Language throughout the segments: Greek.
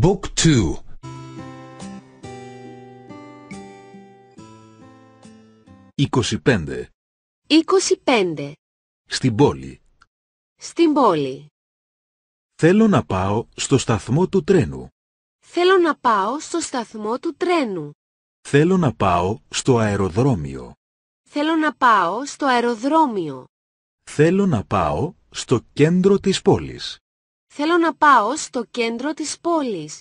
Book 25 25 Στην πόλη Στην πόλη Θέλω να πάω στο σταθμό του τρένου Θέλω να πάω στο σταθμό του τρένου Θέλω να πάω στο αεροδρόμιο Θέλω να πάω στο αεροδρόμιο Θέλω να πάω στο κέντρο της πόλης Θέλω να πάω στο κέντρο της πόλης.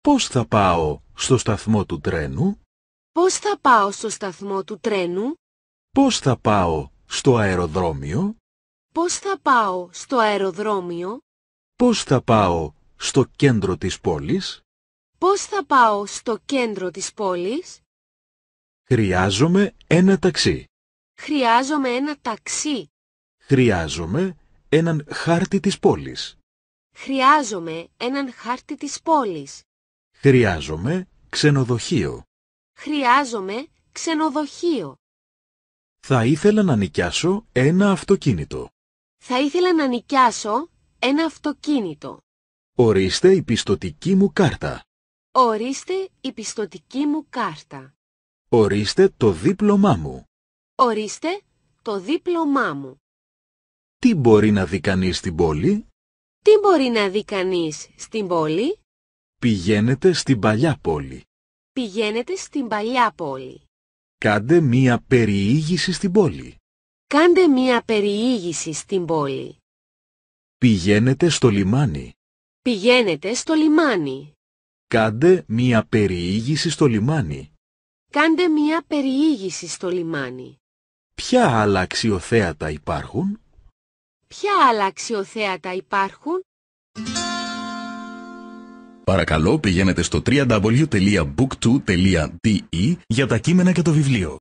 Πώς θα πάω στο σταθμό του τρένου? Πώς θα πάω στο σταθμό του τρένου? Πώς θα πάω στο αεροδρόμιο? Πώς θα πάω στο αεροδρόμιο? Πώς θα πάω στο κέντρο της πόλης? Πώς θα πάω στο κέντρο της πόλης? Χρειάζομαι ένα ταξί. Χρειάζομαι ένα ταξί. Χρειάζομαι έναν χάρτη της πόλης. Χρειάζομαι έναν χάρτη της πόλης. Χρειάζομαι ξενοδοχείο. Χρειάζομαι ξενοδοχείο. Θα ήθελα να νοικιάσω ένα αυτοκίνητο. Θα ήθελα να νοικιάσω ένα αυτοκίνητο. Ορίστε η πιστοτική μου κάρτα. Ορίστε η πιστοτική μου κάρτα. Ορίστε το δίπλωμά μου. Ορίστε το δίπλωμά μου. Τι μπορεί να δει κανείς στην πόλη τι μπορεί να δει κανείς στην πόλη? Πηγαίνετε στην παλιά πόλη. Πηγαίνετε στην παλιά πόλη. Κάντε μία περιήγηση στην πόλη. Κάντε μία περιήγηση στην πόλη. Πηγαίνετε στο λιμάνι. Πηγαίνετε στο λιμάνι. Κάντε μία περιήγηση στο λιμάνι. Κάντε μία περιήγηση στο λιμάνι. Ποια άλλα αξιοθέατα υπάρχουν? Ποια άλλα αξιοθέατα υπάρχουν? Παρακαλώ πηγαίνετε στο www.book2.de για τα κείμενα και το βιβλίο.